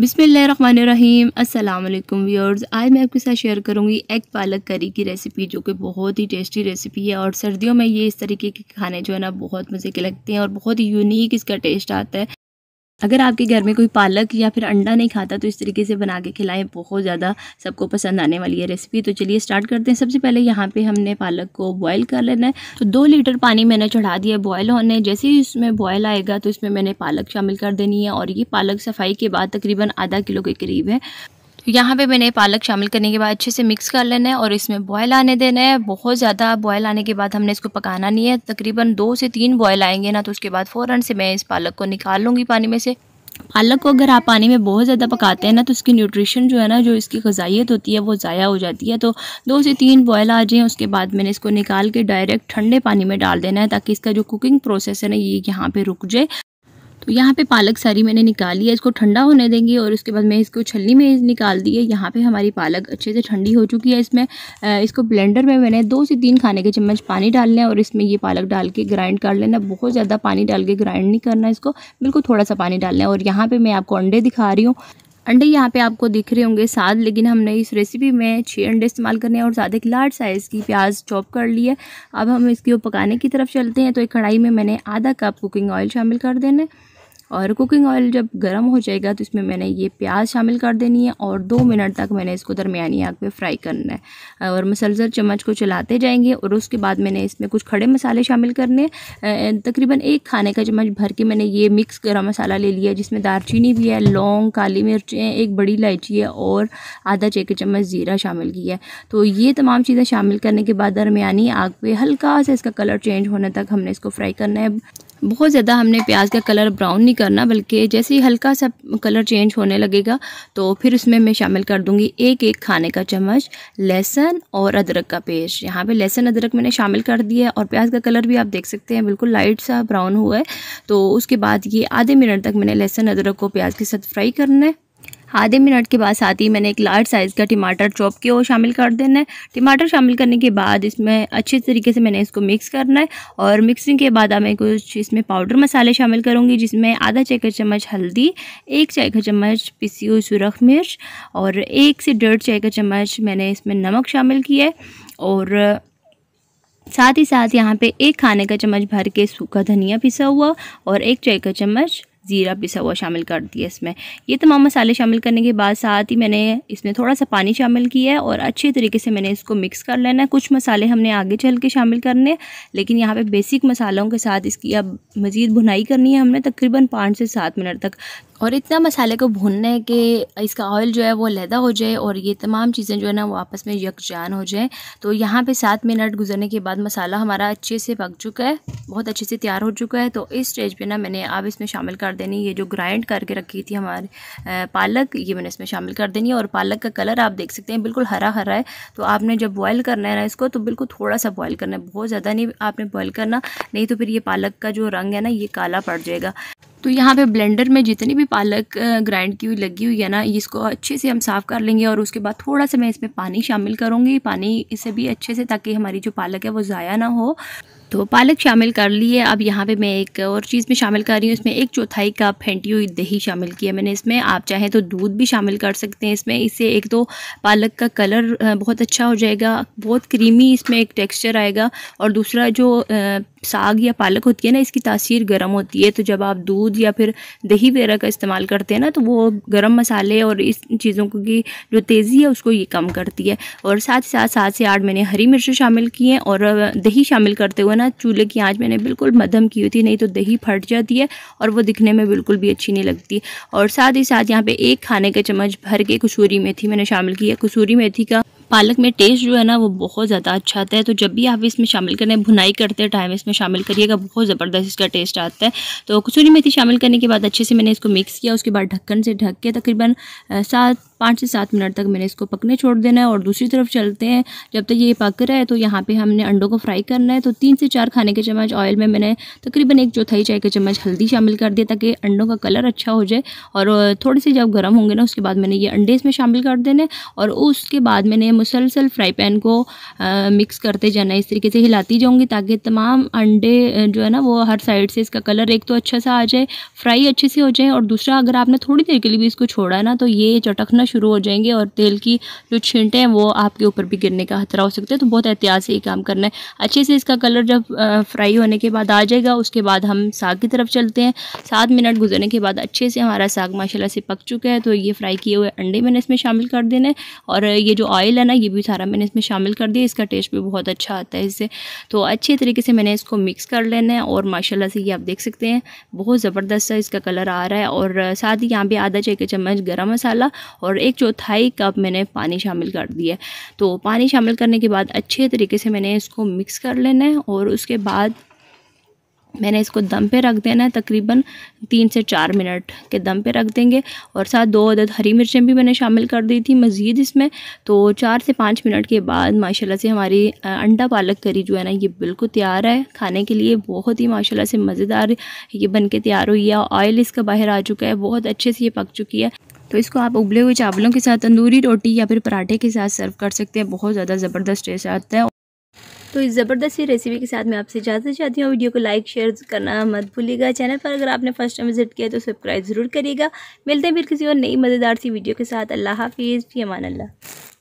बिसमीम अल्लाम व्यूअर्स आज मैं आपके साथ शेयर करूंगी एग पालक करी की रेसिपी जो कि बहुत ही टेस्टी रेसिपी है और सर्दियों में ये इस तरीके के खाने जो है ना बहुत मज़े के लगते हैं और बहुत ही यूनिक इसका टेस्ट आता है अगर आपके घर में कोई पालक या फिर अंडा नहीं खाता तो इस तरीके से बना के खिलाएं बहुत ज़्यादा सबको पसंद आने वाली है रेसिपी तो चलिए स्टार्ट करते हैं सबसे पहले यहाँ पे हमने पालक को बॉईल कर लेना है तो दो लीटर पानी मैंने चढ़ा दिया बॉयल होने जैसे ही इसमें बॉयल आएगा तो इसमें मैंने पालक शामिल कर देनी है और ये पालक सफाई के बाद तकरीबन आधा किलो के करीब है यहाँ पे मैंने पालक शामिल करने के बाद अच्छे से मिक्स कर लेना है और इसमें बॉयल आने देना है बहुत ज़्यादा बॉयल आने के बाद हमने इसको पकाना नहीं है तकरीबन दो से तीन बॉयल आएंगे ना तो उसके बाद फ़ौरन से मैं इस पालक को निकाल लूँगी पानी में से पालक को अगर आप पानी में बहुत ज़्यादा पकाते हैं ना तो उसकी न्यूट्रिशन जो है ना जो इसकी गजाइत होती है वो ज़ाया हो जाती है तो दो से तीन बॉयल आ जाएँ उसके बाद मैंने इसको निकाल के डायरेक्ट ठंडे पानी में डाल देना है ताकि इसका जो कुकिंग प्रोसेस है ना ये यहाँ पर रुक जाए तो यहाँ पे पालक सारी मैंने निकाली है इसको ठंडा होने देंगे और उसके बाद मैं इसको छलनी में निकाल दी है यहाँ पे हमारी पालक अच्छे से ठंडी हो चुकी है इसमें इसको ब्लेंडर में मैंने दो से तीन खाने के चम्मच पानी डालना है और इसमें ये पालक डाल के ग्राइंड कर लेना बहुत ज़्यादा पानी डाल के ग्राइंड नहीं करना इसको बिल्कुल थोड़ा सा पानी डालना है और यहाँ पर मैं आपको अंडे दिखा रही हूँ अंडे यहाँ पे आपको दिख रहे होंगे सात लेकिन हमने इस रेसिपी में छः अंडे इस्तेमाल करने हैं और साथ एक लार्ज साइज़ की प्याज चॉप कर ली है अब हम इसके पकाने की तरफ चलते हैं तो एक कढ़ाई में मैंने आधा कप कुकिंग ऑयल शामिल कर देना है और कुकिंग ऑयल जब गर्म हो जाएगा तो इसमें मैंने ये प्याज शामिल कर देनी है और दो मिनट तक मैंने इसको दरमियानी आग पे फ्राई करना है और मसलसल चम्मच को चलाते जाएंगे और उसके बाद मैंने इसमें कुछ खड़े मसाले शामिल करने तकरीबन एक खाने का चम्मच भर के मैंने ये मिक्स गर्म मसाला ले लिया जिसमें दारचीनी भी है लौंग काली मिर्चें एक बड़ी इलायची है और आधा चे के चम्मच ज़ीरा शामिल किया है तो ये तमाम चीज़ें शामिल करने के बाद दरमियानी आग पर हल्का सा इसका कलर चेंज होने तक हमने इसको फ्राई करना है बहुत ज़्यादा हमने प्याज का कलर ब्राउन नहीं करना बल्कि जैसे ही हल्का सा कलर चेंज होने लगेगा तो फिर उसमें मैं शामिल कर दूंगी एक एक खाने का चम्मच लहसुन और अदरक का पेस्ट यहाँ पे लहसुन अदरक मैंने शामिल कर दिया है और प्याज का कलर भी आप देख सकते हैं बिल्कुल लाइट सा ब्राउन हुआ है तो उसके बाद ये आधे मिनट तक मैंने लहसुन अदरक को प्याज के साथ फ्राई करना है आधे मिनट के बाद साथ ही मैंने एक लार्ज साइज़ का टमाटर चॉप किया और शामिल कर देना है टमाटर शामिल करने के बाद इसमें अच्छे तरीके से मैंने इसको मिक्स करना है और मिक्सिंग के बाद मैं कुछ इसमें पाउडर मसाले शामिल करूँगी जिसमें आधा चाय का चम्मच हल्दी एक चाय का चम्मच पिसी हुई सुरख मिर्च और एक से डेढ़ चाय का चम्मच मैंने इसमें नमक शामिल किया है और साथ ही साथ यहाँ पे एक खाने का चम्मच भर के सूखा धनिया पिसा हुआ और एक चाय का चम्मच ज़ीरा पिसा हुआ शामिल कर दिया इसमें ये तमाम मसाले शामिल करने के बाद साथ ही मैंने इसमें थोड़ा सा पानी शामिल किया है और अच्छे तरीके से मैंने इसको मिक्स कर लेना है कुछ मसाले हमने आगे चल के शामिल करने लेकिन यहाँ पे बेसिक मसालों के साथ इसकी अब मज़ीद भुनाई करनी है हमने तकरीबन पाँच से सात मिनट तक और इतना मसाले को भूनना है कि इसका ऑयल जो है वो लहदा हो जाए और ये तमाम चीज़ें जो है ना वो आपस में यकजान हो जाए तो यहाँ पे सात मिनट गुजरने के बाद मसाला हमारा अच्छे से पक चुका है बहुत अच्छे से तैयार हो चुका है तो इस स्टेज पे ना मैंने अब इसमें शामिल कर देनी ये जो ग्राइंड करके रखी थी हमारे पालक ये मैंने इसमें शामिल कर देनी है और पालक का कलर आप देख सकते हैं बिल्कुल हरा हरा है तो आपने जब बॉयल करना है ना इसको तो बिल्कुल थोड़ा सा बॉयल करना है बहुत ज़्यादा नहीं आपने बॉयल करना नहीं तो फिर ये पालक का जो रंग है ना ये काला पड़ जाएगा तो यहाँ पे ब्लेंडर में जितनी भी पालक ग्राइंड की हुई लगी हुई है ना इसको अच्छे से हम साफ़ कर लेंगे और उसके बाद थोड़ा सा मैं इसमें पानी शामिल करूँगी पानी इसे भी अच्छे से ताकि हमारी जो पालक है वो ज़ाया ना हो तो पालक शामिल कर लिए अब यहाँ पे मैं एक और चीज़ में शामिल कर रही हूँ इसमें एक चौथाई कप फेंटी हुई दही शामिल किया मैंने इसमें आप चाहें तो दूध भी शामिल कर सकते हैं इसमें इससे एक तो पालक का कलर बहुत अच्छा हो जाएगा बहुत क्रीमी इसमें एक टेक्सचर आएगा और दूसरा जो साग या पालक होती है ना इसकी तासीर गर्म होती है तो जब आप दूध या फिर दही वगैरह का इस्तेमाल करते हैं ना तो वो गर्म मसाले और इस चीज़ों की जो तेज़ी है उसको ये कम करती है और साथ ही साथ सात से आठ मैंने हरी मिर्च शामिल की हैं और दही शामिल करते हुए ना चूल्हे की आँच मैंने बिल्कुल मध्यम की हुई थी नहीं तो दही फट जाती है और वो दिखने में बिल्कुल भी अच्छी नहीं लगती और साथ ही साथ यहाँ पे एक खाने का चम्मच भर के कसूरी मेथी मैंने शामिल की है कसूरी मेथी का पालक में टेस्ट जो है ना वो बहुत ज़्यादा अच्छा आता है तो जब भी आप इसमें शामिल करें भुनाई करते हैं टाइम इसमें शामिल करिएगा बहुत ज़बरदस्त इसका टेस्ट आता है तो कसूरी मेथी शामिल करने के बाद अच्छे से मैंने इसको मिक्स किया उसके बाद ढक्कन से ढक के तकरीबन सात पाँच से सात मिनट तक मैंने इसको पकने छोड़ देना है और दूसरी तरफ चलते हैं जब तक ये पक रहा है तो यहाँ पे हमने अंडों को फ्राई करना है तो तीन से चार खाने के चम्मच ऑयल में मैंने तकरीबन एक चौथाई चाय के चम्मच हल्दी शामिल कर दिया ताकि अंडों का कलर अच्छा हो जाए और थोड़े से जब गर्म होंगे ना उसके बाद मैंने ये अंडे इसमें शामिल कर देने और उसके बाद मैंने मुसलसल फ्राई पैन को मिक्स करते जाना इस तरीके से हिलाती जाऊँगी ताकि तमाम अंडे जो है ना वो हर साइड से इसका कलर एक तो अच्छा सा आ जाए फ्राई अच्छे से हो जाए और दूसरा अगर आपने थोड़ी देर के लिए भी इसको छोड़ा ना तो ये चटकना शुरू हो जाएंगे और तेल की जो छींटे हैं वो आपके ऊपर भी गिरने का खतरा हो सकता है तो बहुत एहतियात से ये काम करना है अच्छे से इसका कलर जब फ्राई होने के बाद आ जाएगा उसके बाद हम साग की तरफ चलते हैं सात मिनट गुजरने के बाद अच्छे से हमारा साग माशाला से पक चुका है तो ये फ्राई किए हुए अंडे मैंने इसमें शामिल कर देने और ये जो ऑयल है ना ये भी सारा मैंने इसमें शामिल कर दिया इसका टेस्ट भी बहुत अच्छा आता है इससे तो अच्छे तरीके से मैंने इसको मिक्स कर लेना है और माशाल्लाह से ये आप देख सकते हैं बहुत ज़बरदस्त है इसका कलर आ रहा है और साथ ही यहाँ पे आधा चाय के चम्मच गरम मसाला और और एक चौथाई कप मैंने पानी शामिल कर दिया तो पानी शामिल करने के बाद अच्छे तरीके से मैंने इसको मिक्स कर लेना है और उसके बाद मैंने इसको दम पे रख देना है तकरीबन तीन से चार मिनट के दम पे रख देंगे और साथ दो अदद हरी मिर्चें भी मैंने शामिल कर दी थी मज़ीद इसमें तो चार से पाँच मिनट के बाद माशाल्लाह से हमारी अंडा पालक करी जो है ना ये बिल्कुल तैयार है खाने के लिए बहुत ही माशाल्लाह से मज़ेदार ये बन के तैयार हुई है ऑयल इसका बाहर आ चुका है बहुत अच्छे से ये पक चुकी है तो इसको आप उबले हुए चावलों के साथ तंदूरी रोटी या फिर पराठे के साथ सर्व कर सकते हैं बहुत ज़्यादा ज़बरदस्त टेस्ट आता है तो इस ज़बरदस्त रेसिपी के साथ मैं आपसे इजाज़त चाहती हूँ वीडियो को लाइक शेयर करना मत भूलिएगा चैनल पर अगर आपने फर्स्ट टाइम विजिट किया तो सब्सक्राइब ज़रूर करिएगा मिलते हैं फिर किसी और नई मज़ेदार सी वीडियो के साथ अल्लाह हाफिज़ फी अमान अल्लाह